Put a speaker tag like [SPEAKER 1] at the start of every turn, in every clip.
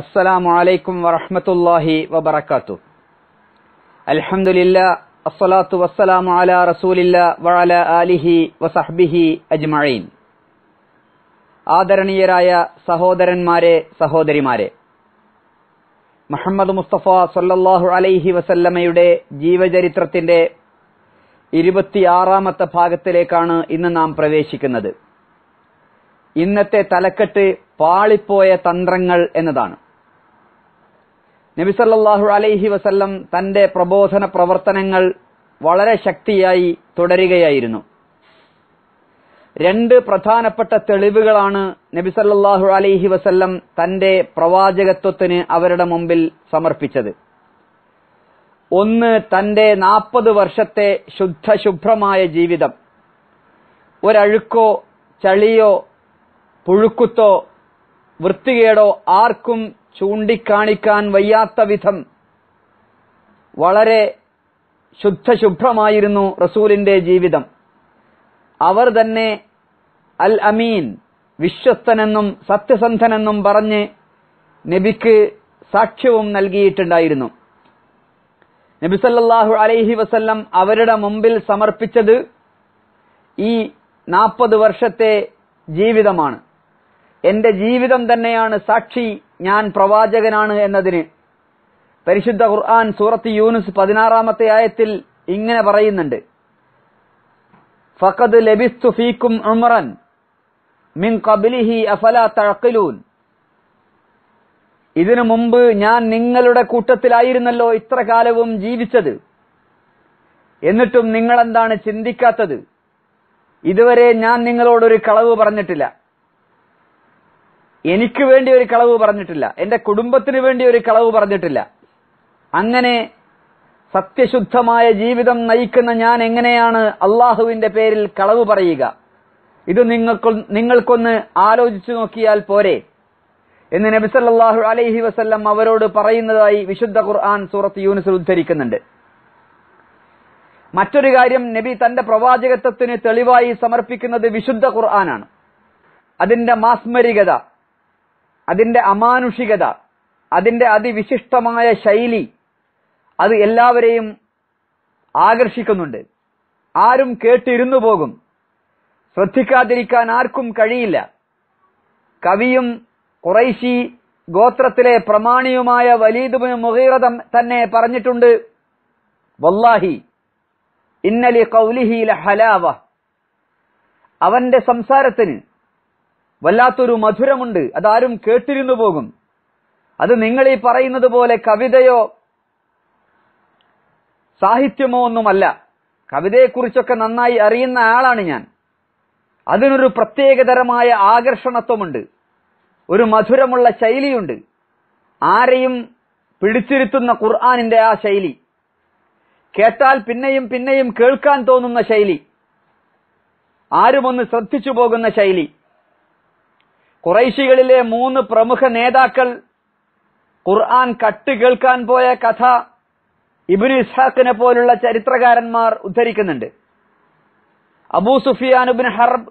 [SPEAKER 1] അസ്സലാമു അലൈക്കും വറഹമത്തല്ലാഹി الله وبركاته അസ്സലാത്തു വസ്സലാമു الصلاة والسلام على ആലിഹി വസഹ്ബിഹി അജ്മഈൻ ആദരണീയരായ സഹോദരന്മാരെ സഹോദരിമാരെ മുഹമ്മദ് മുസ്തഫ സല്ലാഹു അലൈഹി വസല്ലമയുടെ ജീവചരിത്രത്തിന്റെ ഇരുപത്തിയാറാമത്തെ ഭാഗത്തിലേക്കാണ് ഇന്ന് നാം പ്രവേശിക്കുന്നത് ഇന്നത്തെ തലക്കെട്ട് പാളിപ്പോയ തന്ത്രങ്ങൾ എന്നതാണ് നബിസല്ലാഹു അലൈഹി വസല്ലം തന്റെ പ്രബോധന പ്രവർത്തനങ്ങൾ വളരെ ശക്തിയായി തുടരുകയായിരുന്നു രണ്ട് പ്രധാനപ്പെട്ട തെളിവുകളാണ് നബിസല്ലാഹു അലൈഹി വസല്ലം തന്റെ പ്രവാചകത്വത്തിന് അവരുടെ മുമ്പിൽ സമർപ്പിച്ചത് ഒന്ന് തന്റെ നാൽപ്പത് വർഷത്തെ ശുദ്ധശുഭ്രമായ ജീവിതം ഒരഴുക്കോ ചളിയോ പുഴുക്കുത്തോ വൃത്തികേടോ ആർക്കും ചൂണ്ടിക്കാണിക്കാൻ വിധം വളരെ ശുദ്ധശുഭ്രമായിരുന്നു റസൂലിന്റെ ജീവിതം അവർ തന്നെ അൽ അമീൻ വിശ്വസ്തനെന്നും സത്യസന്ധനെന്നും പറഞ്ഞ് നബിക്ക് സാക്ഷ്യവും നൽകിയിട്ടുണ്ടായിരുന്നു നബിസല്ലാഹു അലൈഹി വസല്ലം അവരുടെ മുമ്പിൽ സമർപ്പിച്ചത് ഈ നാൽപ്പത് വർഷത്തെ ജീവിതമാണ് എന്റെ ജീവിതം തന്നെയാണ് സാക്ഷി ഞാൻ പ്രവാചകനാണ് എന്നതിന് പരിശുദ്ധ ഖുർആൻ സൂറത്ത് യൂനുസ് പതിനാറാമത്തെ ആയത്തിൽ ഇങ്ങനെ പറയുന്നുണ്ട് ഫഖദ് ലബിസ്തു ഫീക്കും ഉമറൻ മിൻ ഖബ്ലിഹി അഫല തഅഖിലൂൻ ഇതിനു മുമ്പ് ഞാൻ നിങ്ങളുടെ കൂട്ടത്തിലായിരുന്നല്ലോ ഇത്ര കാലവും ജീവിച്ചത് എന്നിട്ടും നിങ്ങളെന്താണ് ചിന്തിക്കാത്തത് ഇതുവരെ ഞാൻ നിങ്ങളോടൊരു കളവ് പറഞ്ഞിട്ടില്ല എനിക്ക് വേണ്ടി ഒരു കളവ് പറഞ്ഞിട്ടില്ല എന്റെ കുടുംബത്തിന് വേണ്ടി ഒരു കളവ് പറഞ്ഞിട്ടില്ല അങ്ങനെ സത്യശുദ്ധമായ ജീവിതം നയിക്കുന്ന ഞാൻ എങ്ങനെയാണ് അള്ളാഹുവിന്റെ പേരിൽ കളവ് പറയുക ഇത് നിങ്ങൾക്ക് നിങ്ങൾക്കൊന്ന് ആലോചിച്ചു നോക്കിയാൽ പോരെ എന്ന് നബിസല്ലാഹു അലൈഹി വസ്ല്ലം അവരോട് പറയുന്നതായി വിശുദ്ധ ഖുർആൻ സൂറത്ത് യൂനിസിൽ ഉദ്ധരിക്കുന്നുണ്ട് മറ്റൊരു കാര്യം നബി തന്റെ പ്രവാചകത്വത്തിന് തെളിവായി സമർപ്പിക്കുന്നത് വിശുദ്ധ ഖുർആനാണ് അതിന്റെ മാസ്മരികത അതിന്റെ അമാനുഷികത അതിന്റെ അതിവിശിഷ്ടമായ ശൈലി അത് എല്ലാവരെയും ആകർഷിക്കുന്നുണ്ട് ആരും കേട്ടിരുന്നു പോകും ശ്രദ്ധിക്കാതിരിക്കാൻ ആർക്കും കഴിയില്ല കവിയും ഖുറൈശി ഗോത്രത്തിലെ പ്രമാണിയുമായ വലീദുബിന് മുഹീറതം തന്നെ പറഞ്ഞിട്ടുണ്ട് വല്ലാഹി ഇന്നലി കൗലിഹിയിലെ ഹലാവ അവന്റെ സംസാരത്തിന് വല്ലാത്തൊരു മധുരമുണ്ട് അതാരും കേട്ടിരുന്നു പോകും അത് നിങ്ങൾ ഈ പറയുന്നത് പോലെ കവിതയോ സാഹിത്യമോ ഒന്നുമല്ല കവിതയെക്കുറിച്ചൊക്കെ നന്നായി അറിയുന്ന ആളാണ് ഞാൻ അതിനൊരു പ്രത്യേകതരമായ ആകർഷണത്വമുണ്ട് ഒരു മധുരമുള്ള ശൈലിയുണ്ട് ആരെയും പിടിച്ചിരുത്തുന്ന ഖുർആാനിന്റെ ആ ശൈലി കേട്ടാൽ പിന്നെയും പിന്നെയും കേൾക്കാൻ തോന്നുന്ന ശൈലി ആരുമൊന്ന് ശ്രദ്ധിച്ചു പോകുന്ന ശൈലി കുറൈശികളിലെ മൂന്ന് പ്രമുഖ നേതാക്കൾ ഖുർആൻ കട്ട് കേൾക്കാൻ പോയ കഥ ഇബ്നു ഇസ്ഹാഖിനെ പോലുള്ള ചരിത്രകാരന്മാർ ഉദ്ധരിക്കുന്നുണ്ട് Abu Sufyan ibn Harb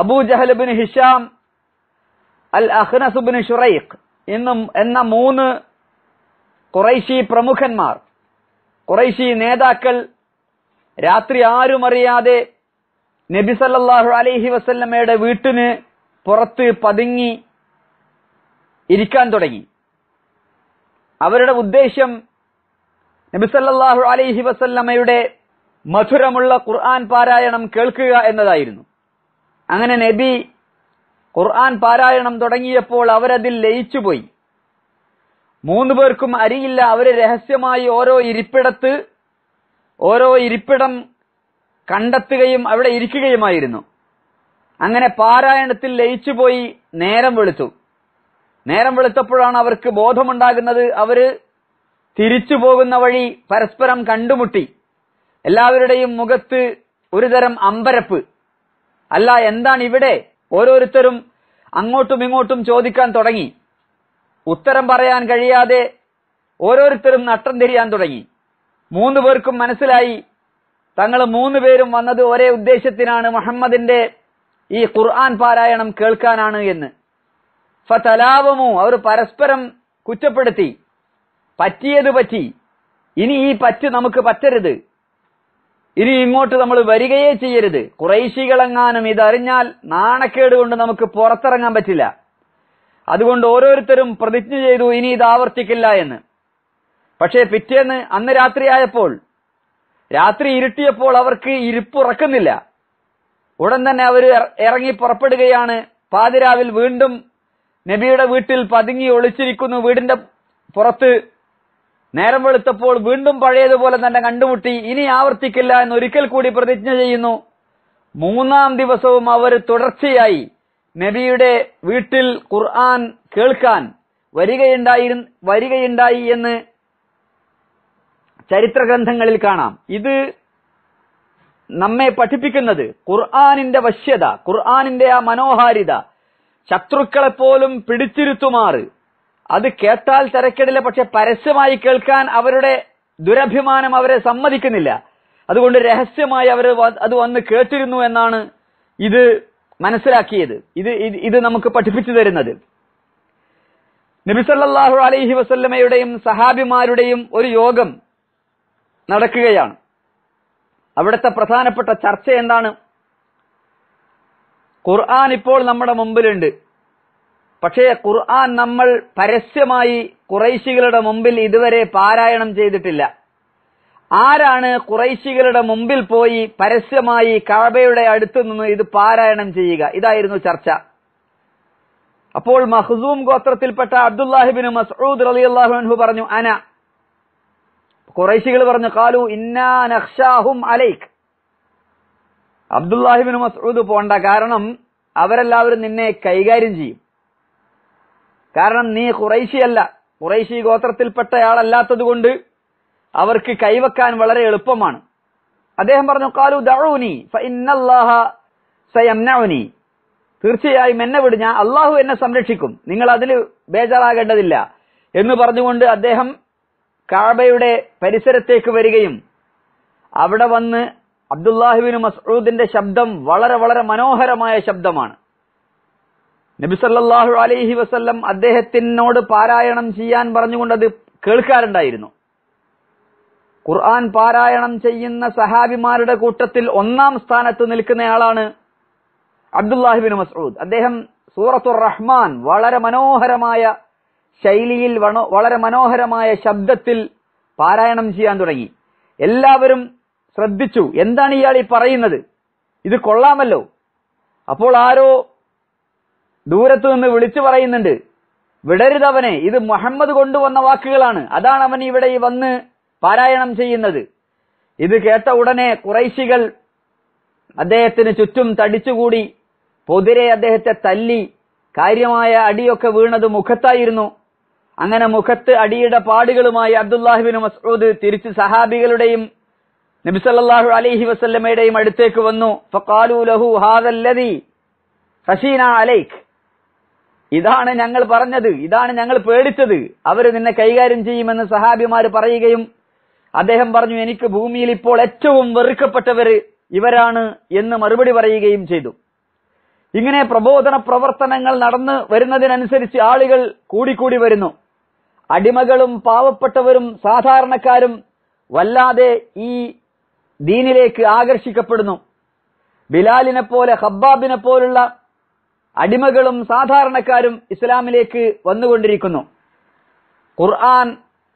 [SPEAKER 1] Abu Jahl ibn Hisham al Akhnas ibn Shurayq എന്നും എന്ന മൂന്ന് കുറൈശി പ്രമുഖന്മാർ കുറൈശി നേതാക്കൾ രാത്രി ആരും അറിയാതെ നബി സല്ലല്ലാഹു അലൈഹി വസല്ലമയുടെ വീട്ടിന് പുറത്ത് പതുങ്ങി ഇരിക്കാൻ തുടങ്ങി അവരുടെ ഉദ്ദേശ്യം നബിസല്ലാഹു അലൈഹി വസല്ലമ്മയുടെ മധുരമുള്ള ഖുർആൻ പാരായണം കേൾക്കുക എന്നതായിരുന്നു അങ്ങനെ നബി ഖുർആൻ പാരായണം തുടങ്ങിയപ്പോൾ അവരതിൽ ലയിച്ചുപോയി മൂന്നു പേർക്കും അറിയില്ല അവര് രഹസ്യമായി ഓരോ ഇരിപ്പിടത്ത് ഓരോ ഇരിപ്പിടം കണ്ടെത്തുകയും അവിടെ ഇരിക്കുകയുമായിരുന്നു അങ്ങനെ പാരായണത്തിൽ ലയിച്ചുപോയി നേരം വെളുത്തു നേരം വെളുത്തപ്പോഴാണ് അവർക്ക് ബോധമുണ്ടാകുന്നത് അവര് തിരിച്ചു പോകുന്ന വഴി പരസ്പരം കണ്ടുമുട്ടി എല്ലാവരുടെയും മുഖത്ത് ഒരുതരം അമ്പരപ്പ് അല്ല എന്താണ് ഇവിടെ ഓരോരുത്തരും അങ്ങോട്ടും ഇങ്ങോട്ടും ചോദിക്കാൻ തുടങ്ങി ഉത്തരം പറയാൻ കഴിയാതെ ഓരോരുത്തരും നട്ടം തിരിയാൻ തുടങ്ങി മൂന്നു പേർക്കും മനസ്സിലായി തങ്ങൾ മൂന്നുപേരും വന്നത് ഒരേ ഉദ്ദേശത്തിനാണ് മുഹമ്മദിന്റെ ഈ ഖുർആൻ പാരായണം കേൾക്കാനാണ് എന്ന് ഫതലാവമു അവർ പരസ്പരം കുറ്റപ്പെടുത്തി പറ്റിയത് പറ്റി ഇനി ഈ പറ്റ് നമുക്ക് പറ്റരുത് ഇനി ഇങ്ങോട്ട് നമ്മൾ വരികയേ ചെയ്യരുത് കുറേശികളെങ്ങാനും ഇതറിഞ്ഞാൽ നാണക്കേട് കൊണ്ട് നമുക്ക് പുറത്തിറങ്ങാൻ പറ്റില്ല അതുകൊണ്ട് ഓരോരുത്തരും പ്രതിജ്ഞ ചെയ്തു ഇനി ഇത് ആവർത്തിക്കില്ല എന്ന് പക്ഷേ പിറ്റേന്ന് അന്ന് രാത്രിയായപ്പോൾ രാത്രി ഇരുട്ടിയപ്പോൾ അവർക്ക് ഇരിപ്പുറക്കുന്നില്ല ഉടൻ തന്നെ അവർ ഇറങ്ങി പുറപ്പെടുകയാണ് പാതിരാവിൽ വീണ്ടും നബിയുടെ വീട്ടിൽ പതുങ്ങി ഒളിച്ചിരിക്കുന്നു വീടിന്റെ പുറത്ത് നേരം വെളുത്തപ്പോൾ വീണ്ടും പഴയതുപോലെ തന്നെ കണ്ടുമുട്ടി ഇനി ആവർത്തിക്കില്ല എന്ന് ഒരിക്കൽ കൂടി പ്രതിജ്ഞ ചെയ്യുന്നു മൂന്നാം ദിവസവും അവർ തുടർച്ചയായി നബിയുടെ വീട്ടിൽ ഖുർആൻ കേൾക്കാൻ വരികയുണ്ടായി വരികയുണ്ടായി എന്ന് ചരിത്രഗ്രന്ഥങ്ങളിൽ കാണാം ഇത് നമ്മെ പഠിപ്പിക്കുന്നത് ഖുർആാനിന്റെ വശ്യത ഖുർആാനിന്റെ ആ മനോഹാരിത പോലും പിടിച്ചിരുത്തുമാറ് അത് കേട്ടാൽ തിരക്കെടില്ല പക്ഷെ പരസ്യമായി കേൾക്കാൻ അവരുടെ ദുരഭിമാനം അവരെ സമ്മതിക്കുന്നില്ല അതുകൊണ്ട് രഹസ്യമായി അവർ അത് വന്ന് കേട്ടിരുന്നു എന്നാണ് ഇത് മനസ്സിലാക്കിയത് ഇത് ഇത് നമുക്ക് പഠിപ്പിച്ചു തരുന്നത് നബിസല്ലാഹു അലൈഹി വസല്ലമയുടെയും സഹാബിമാരുടെയും ഒരു യോഗം നടക്കുകയാണ് അവിടുത്തെ പ്രധാനപ്പെട്ട ചർച്ച എന്താണ് ഖുർആൻ ഇപ്പോൾ നമ്മുടെ മുമ്പിലുണ്ട് പക്ഷേ ഖുർആൻ നമ്മൾ പരസ്യമായി കുറൈശികളുടെ മുമ്പിൽ ഇതുവരെ പാരായണം ചെയ്തിട്ടില്ല ആരാണ് കുറൈശികളുടെ മുമ്പിൽ പോയി പരസ്യമായി കഴബയുടെ അടുത്തു നിന്ന് ഇത് പാരായണം ചെയ്യുക ഇതായിരുന്നു ചർച്ച അപ്പോൾ മഹ്സൂം ഗോത്രത്തിൽപ്പെട്ട അബ്ദുല്ലാഹിബിൻ മസ്ഊദ് റളിയല്ലാഹു അൻഹു പറഞ്ഞു അന കുറൈശികൾ പറഞ്ഞു കാലു ഇന്നാഹും അലൈഖ് അബ്ദുല്ലാഹിബിൻ മസൂദ് പോണ്ട കാരണം അവരെല്ലാവരും നിന്നെ കൈകാര്യം ചെയ്യും കാരണം നീ കുറൈശി ഗോത്രത്തിൽപ്പെട്ടയാളല്ലാത്തത് കൊണ്ട് അവർക്ക് കൈവക്കാൻ വളരെ എളുപ്പമാണ് അദ്ദേഹം പറഞ്ഞു കാലു ദഴൂനി സയംനൗനി തീർച്ചയായും എന്നെ വിട് ഞാൻ അള്ളാഹു എന്നെ സംരക്ഷിക്കും നിങ്ങൾ അതിൽ ബേജാറാകേണ്ടതില്ല എന്ന് പറഞ്ഞുകൊണ്ട് അദ്ദേഹം കാബയുടെ പരിസരത്തേക്ക് വരികയും അവിടെ വന്ന് അബ്ദുല്ലാഹിബിന് മസ്ഊദിന്റെ ശബ്ദം വളരെ വളരെ മനോഹരമായ ശബ്ദമാണ് നബിസല്ലാഹു അലൈഹി വസ്ല്ലം അദ്ദേഹത്തിനോട് പാരായണം ചെയ്യാൻ പറഞ്ഞുകൊണ്ടത് കേൾക്കാറുണ്ടായിരുന്നു ഖുർആൻ പാരായണം ചെയ്യുന്ന സഹാബിമാരുടെ കൂട്ടത്തിൽ ഒന്നാം സ്ഥാനത്ത് നിൽക്കുന്നയാളാണ് അബ്ദുല്ലാഹിബിൻ മസ്ഊദ് അദ്ദേഹം സൂറത്തുർ റഹ്മാൻ വളരെ മനോഹരമായ ശൈലിയിൽ വളരെ മനോഹരമായ ശബ്ദത്തിൽ പാരായണം ചെയ്യാൻ തുടങ്ങി എല്ലാവരും ശ്രദ്ധിച്ചു എന്താണ് ഇയാൾ ഈ പറയുന്നത് ഇത് കൊള്ളാമല്ലോ അപ്പോൾ ആരോ ദൂരത്തു നിന്ന് വിളിച്ചു പറയുന്നുണ്ട് വിടരുതവനെ ഇത് മുഹമ്മദ് കൊണ്ടുവന്ന വാക്കുകളാണ് അതാണ് അവൻ ഇവിടെ വന്ന് പാരായണം ചെയ്യുന്നത് ഇത് കേട്ട ഉടനെ കുറൈശികൾ അദ്ദേഹത്തിന് ചുറ്റും തടിച്ചുകൂടി പൊതിരെ അദ്ദേഹത്തെ തല്ലി കാര്യമായ അടിയൊക്കെ വീണത് മുഖത്തായിരുന്നു അങ്ങനെ മുഖത്ത് അടിയുടെ പാടുകളുമായി അബ്ദുല്ലാഹിബിൻ മസൂദ് തിരിച്ച് സഹാബികളുടെയും നബിസല്ലാഹു അലൈഹി വസല്ലമയുടെയും അടുത്തേക്ക് വന്നു ലഹു ഇതാണ് ഞങ്ങൾ പറഞ്ഞത് ഇതാണ് ഞങ്ങൾ പേടിച്ചത് അവർ നിന്നെ കൈകാര്യം ചെയ്യുമെന്ന് സഹാബിമാർ പറയുകയും അദ്ദേഹം പറഞ്ഞു എനിക്ക് ഭൂമിയിൽ ഇപ്പോൾ ഏറ്റവും വെറുക്കപ്പെട്ടവര് ഇവരാണ് എന്ന് മറുപടി പറയുകയും ചെയ്തു ഇങ്ങനെ പ്രബോധന പ്രവർത്തനങ്ങൾ നടന്നു വരുന്നതിനനുസരിച്ച് ആളുകൾ കൂടിക്കൂടി വരുന്നു അടിമകളും പാവപ്പെട്ടവരും സാധാരണക്കാരും വല്ലാതെ ഈ ദീനിലേക്ക് ആകർഷിക്കപ്പെടുന്നു ബിലാലിനെ പോലെ ഹബ്ബാബിനെ പോലുള്ള അടിമകളും സാധാരണക്കാരും ഇസ്ലാമിലേക്ക് വന്നുകൊണ്ടിരിക്കുന്നു ഖുർആൻ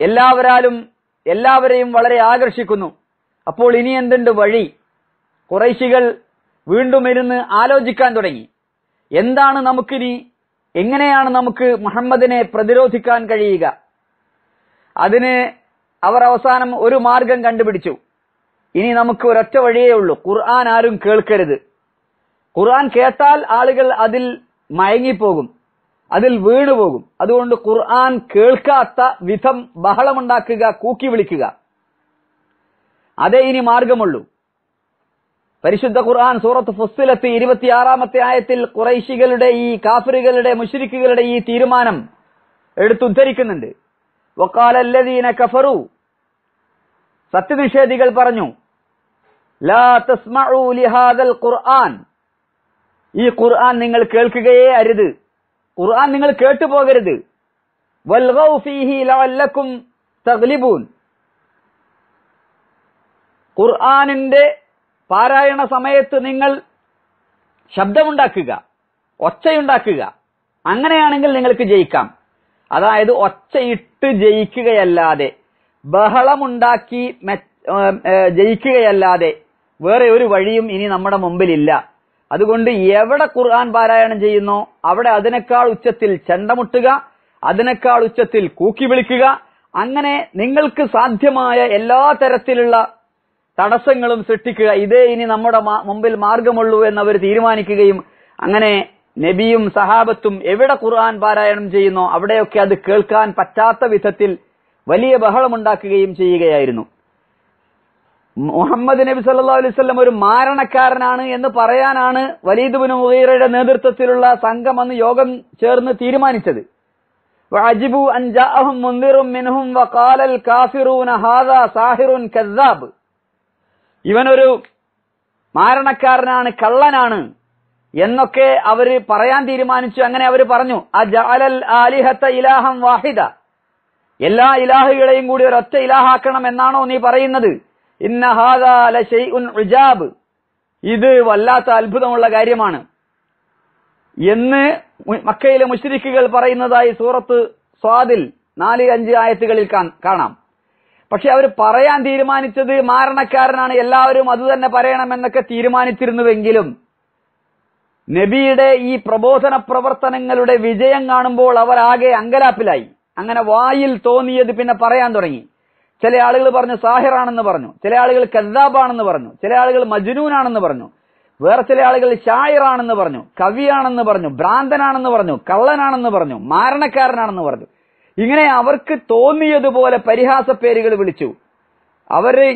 [SPEAKER 1] എല്ലാവരാലും എല്ലാവരെയും വളരെ ആകർഷിക്കുന്നു അപ്പോൾ ഇനി എന്തുണ്ട് വഴി കുറൈശികൾ വീണ്ടും ഇരുന്ന് ആലോചിക്കാൻ തുടങ്ങി എന്താണ് നമുക്കിനി എങ്ങനെയാണ് നമുക്ക് മുഹമ്മദിനെ പ്രതിരോധിക്കാൻ കഴിയുക അതിന് അവർ അവസാനം ഒരു മാർഗം കണ്ടുപിടിച്ചു ഇനി നമുക്ക് ഒരൊറ്റ വഴിയേ ഉള്ളൂ ഖുർആൻ ആരും കേൾക്കരുത് ഖുർആൻ കേട്ടാൽ ആളുകൾ അതിൽ മയങ്ങിപ്പോകും അതിൽ വീണുപോകും അതുകൊണ്ട് ഖുർആൻ കേൾക്കാത്ത വിധം ബഹളമുണ്ടാക്കുക കൂക്കി വിളിക്കുക അതേ ഇനി മാർഗമുള്ളൂ പരിശുദ്ധ ഖുർആൻ സൂറത്ത് ഫുസ്സിലത്ത് ഇരുപത്തിയാറാമത്തെ ആയത്തിൽ കുറൈശികളുടെ ഈ കാഫറുകളുടെ മുഷരിക്കുകളുടെ ഈ തീരുമാനം എടുത്തുദ്ധരിക്കുന്നുണ്ട് വക്കാലല്ലദീന കഫറു സത്യനിഷേധികൾ പറഞ്ഞു ലാ തസ്മഉ ലിഹാദൽ ഖുർആൻ ഈ ഖുർആൻ നിങ്ങൾ കേൾക്കുകയേ അരുത് ഖുർആൻ നിങ്ങൾ കേട്ടുപോകരുത് വൽഗൗ ഫീഹി ലഅല്ലക്കും തഗ്ലിബൂൻ ഖുർആനിന്റെ പാരായണ സമയത്ത് നിങ്ങൾ ശബ്ദമുണ്ടാക്കുക ഒച്ചയുണ്ടാക്കുക അങ്ങനെയാണെങ്കിൽ നിങ്ങൾക്ക് ജയിക്കാം അതായത് ഒച്ചയിട്ട് ജയിക്കുകയല്ലാതെ ബഹളമുണ്ടാക്കി ജയിക്കുകയല്ലാതെ വേറെ ഒരു വഴിയും ഇനി നമ്മുടെ മുമ്പിലില്ല അതുകൊണ്ട് എവിടെ ഖുർആൻ പാരായണം ചെയ്യുന്നോ അവിടെ അതിനേക്കാൾ ഉച്ചത്തിൽ ചെണ്ടമുട്ടുക അതിനേക്കാൾ ഉച്ചത്തിൽ കൂക്കി വിളിക്കുക അങ്ങനെ നിങ്ങൾക്ക് സാധ്യമായ എല്ലാ തരത്തിലുള്ള തടസ്സങ്ങളും സൃഷ്ടിക്കുക ഇതേ ഇനി നമ്മുടെ മുമ്പിൽ മാർഗമുള്ളൂ എന്നവർ തീരുമാനിക്കുകയും അങ്ങനെ നബിയും സഹാബത്തും എവിടെ ഖുർആൻ പാരായണം ചെയ്യുന്നോ അവിടെയൊക്കെ അത് കേൾക്കാൻ പറ്റാത്ത വിധത്തിൽ വലിയ ബഹളമുണ്ടാക്കുകയും ചെയ്യുകയായിരുന്നു മുഹമ്മദ് നബി സല്ലാ അലൈവല്ലം ഒരു മാരണക്കാരനാണ് എന്ന് പറയാനാണ് വലീദ് ബിൻ മുഹീറയുടെ നേതൃത്വത്തിലുള്ള സംഘം അന്ന് യോഗം ചേർന്ന് തീരുമാനിച്ചത് അജിബു അൻജാഹും മുന്തിറും മിൻഹും വഖാലൽ കാഫിറൂന ഹാദാ സാഹിറുൻ കസാബ് ഇവനൊരു മാരണക്കാരനാണ് കള്ളനാണ് എന്നൊക്കെ അവര് പറയാൻ തീരുമാനിച്ചു അങ്ങനെ അവര് പറഞ്ഞു ജാലൽ ആലിഹത്ത ഇലാഹം വാഹിദ എല്ലാ ഇലാഹുകളെയും കൂടി ഒരൊറ്റ ഇലാഹാക്കണം എന്നാണോ നീ പറയുന്നത് ഇന്നഹാദാബ് ഇത് വല്ലാത്ത അത്ഭുതമുള്ള കാര്യമാണ് എന്ന് മക്കയിലെ മുഷരിക്കുകൾ പറയുന്നതായി സൂറത്ത് സ്വാദിൽ നാല് അഞ്ച് ആയത്തുകളിൽ കാണാം പക്ഷെ അവർ പറയാൻ തീരുമാനിച്ചത് മാരണക്കാരനാണ് എല്ലാവരും അത് തന്നെ പറയണമെന്നൊക്കെ തീരുമാനിച്ചിരുന്നുവെങ്കിലും നബിയുടെ ഈ പ്രബോധന പ്രവർത്തനങ്ങളുടെ വിജയം കാണുമ്പോൾ അവർ ആകെ അങ്കലാപ്പിലായി അങ്ങനെ വായിൽ തോന്നിയത് പിന്നെ പറയാൻ തുടങ്ങി ചില ആളുകൾ പറഞ്ഞു സാഹിറാണെന്ന് പറഞ്ഞു ചില ആളുകൾ കദ്ദാബാണെന്ന് പറഞ്ഞു ചില ആളുകൾ മജ്നൂനാണെന്ന് പറഞ്ഞു വേറെ ചില ആളുകൾ ഷായിറാണെന്ന് പറഞ്ഞു കവിയാണെന്ന് പറഞ്ഞു ഭ്രാന്തനാണെന്ന് പറഞ്ഞു കള്ളനാണെന്ന് പറഞ്ഞു മാരണക്കാരനാണെന്ന് പറഞ്ഞു ഇങ്ങനെ അവർക്ക് തോന്നിയതുപോലെ പരിഹാസ പേരുകൾ വിളിച്ചു അവരെ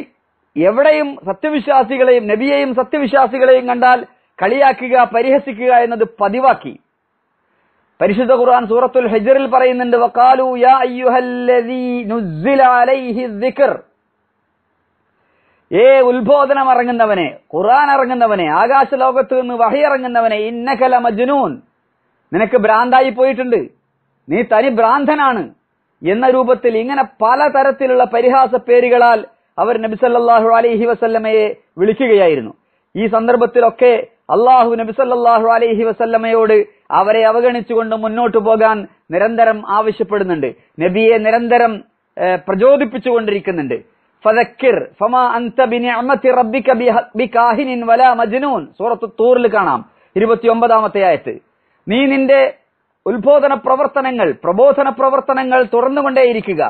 [SPEAKER 1] എവിടെയും സത്യവിശ്വാസികളെയും നബിയെയും സത്യവിശ്വാസികളെയും കണ്ടാൽ കളിയാക്കുക പരിഹസിക്കുക എന്നത് പതിവാക്കി പരിശുദ്ധ ഖുർആൻ സൂറത്തുൽ ഹജറിൽ പറയുന്നുണ്ട് വഖാലു യാ അയ്യുഹല്ലദീ നുസ്സില അലൈഹി ഏ ഉത്ബോധനം ഇറങ്ങുന്നവനെ ഖുർആൻ ഇറങ്ങുന്നവനെ ആകാശ ലോകത്ത് നിന്ന് വഹിയിറങ്ങുന്നവനെ ഇന്നകല മജ്നൂൻ നിനക്ക് ഭ്രാന്തായി പോയിട്ടുണ്ട് നീ തനി ഭ്രാന്തനാണ് എന്ന രൂപത്തിൽ ഇങ്ങനെ പലതരത്തിലുള്ള പരിഹാസ പേരുകളാൽ അവർ നബി സല്ലല്ലാഹു അലൈഹി വസല്ലമയെ വിളിക്കുകയായിരുന്നു ഈ സന്ദർഭത്തിലൊക്കെ അള്ളാഹു നബി സല്ലല്ലാഹു അലൈഹി വസല്ലമയോട് അവരെ അവഗണിച്ചുകൊണ്ട് മുന്നോട്ടു പോകാൻ നിരന്തരം ആവശ്യപ്പെടുന്നുണ്ട് നബിയെ നിരന്തരം പ്രചോദിപ്പിച്ചുകൊണ്ടിരിക്കുന്നുണ്ട് ഫദക്കിർ അൻത റബ്ബിക വലാ മജ്നൂൻ കാണാം 29 ആമത്തെ ആയത്ത് നീ നിന്റെ ഉത്ബോധന പ്രവർത്തനങ്ങൾ പ്രബോധന പ്രവർത്തനങ്ങൾ തുറന്നുകൊണ്ടേയിരിക്കുക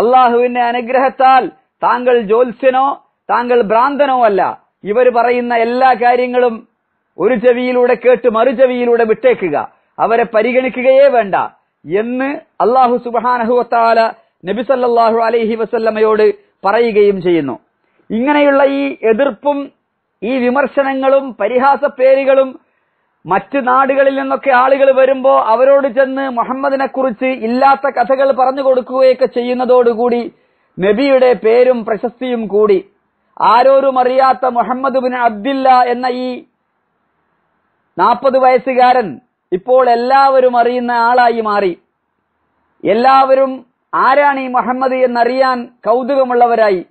[SPEAKER 1] അള്ളാഹുവിന്റെ അനുഗ്രഹത്താൽ താങ്കൾ ജോത്സ്യനോ താങ്കൾ ഭ്രാന്തനോ അല്ല ഇവർ പറയുന്ന എല്ലാ കാര്യങ്ങളും ഒരു ചെവിയിലൂടെ കേട്ട് മറു ചെവിയിലൂടെ വിട്ടേക്കുക അവരെ പരിഗണിക്കുകയേ വേണ്ട എന്ന് അള്ളാഹു സുബാനഹുവത്താല നബിസല്ലാഹു അലൈഹി വസല്ലമയോട് പറയുകയും ചെയ്യുന്നു ഇങ്ങനെയുള്ള ഈ എതിർപ്പും ഈ വിമർശനങ്ങളും പരിഹാസ പേരുകളും മറ്റ് നാടുകളിൽ നിന്നൊക്കെ ആളുകൾ വരുമ്പോൾ അവരോട് ചെന്ന് മുഹമ്മദിനെ കുറിച്ച് ഇല്ലാത്ത കഥകൾ പറഞ്ഞു കൊടുക്കുകയൊക്കെ ചെയ്യുന്നതോടുകൂടി നബിയുടെ പേരും പ്രശസ്തിയും കൂടി ആരോരും അറിയാത്ത മുഹമ്മദ് ബിൻ അബ്ദില്ല എന്ന ഈ നാൽപ്പത് വയസ്സുകാരൻ ഇപ്പോൾ എല്ലാവരും അറിയുന്ന ആളായി മാറി എല്ലാവരും ആരാണ് ഈ മുഹമ്മദ് എന്നറിയാൻ കൗതുകമുള്ളവരായി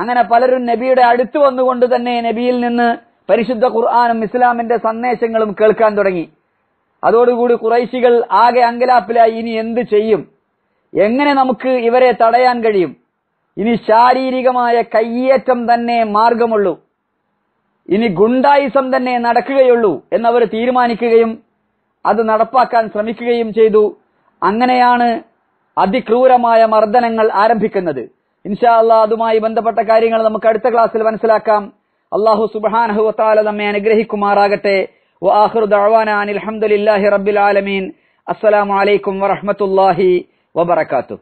[SPEAKER 1] അങ്ങനെ പലരും നബിയുടെ അടുത്ത് വന്നുകൊണ്ട് തന്നെ നബിയിൽ നിന്ന് പരിശുദ്ധ ഖുർആാനും ഇസ്ലാമിന്റെ സന്ദേശങ്ങളും കേൾക്കാൻ തുടങ്ങി അതോടുകൂടി കുറൈശികൾ ആകെ അങ്കലാപ്പിലായി ഇനി എന്ത് ചെയ്യും എങ്ങനെ നമുക്ക് ഇവരെ തടയാൻ കഴിയും ഇനി ശാരീരികമായ കയ്യേറ്റം തന്നെ മാർഗമുള്ളൂ ഇനി ഗുണ്ടായിസം തന്നെ നടക്കുകയുള്ളൂ എന്നവർ തീരുമാനിക്കുകയും അത് നടപ്പാക്കാൻ ശ്രമിക്കുകയും ചെയ്തു അങ്ങനെയാണ് അതിക്രൂരമായ മർദ്ദനങ്ങൾ ആരംഭിക്കുന്നത് ഇൻഷാ അള്ളാഹ് അതുമായി ബന്ധപ്പെട്ട കാര്യങ്ങൾ നമുക്ക് അടുത്ത ക്ലാസ്സിൽ മനസ്സിലാക്കാം അള്ളാഹു സുബാനഹുവത്താല നമ്മെ അനുഗ്രഹിക്കുമാറാകട്ടെ അനിൽഹമുല്ലാഹി റബ്ബിൽ ആലമീൻ അസ്സലാമലൈക്കും വറഹമത്തല്ലാഹി വബർക്കാത്തു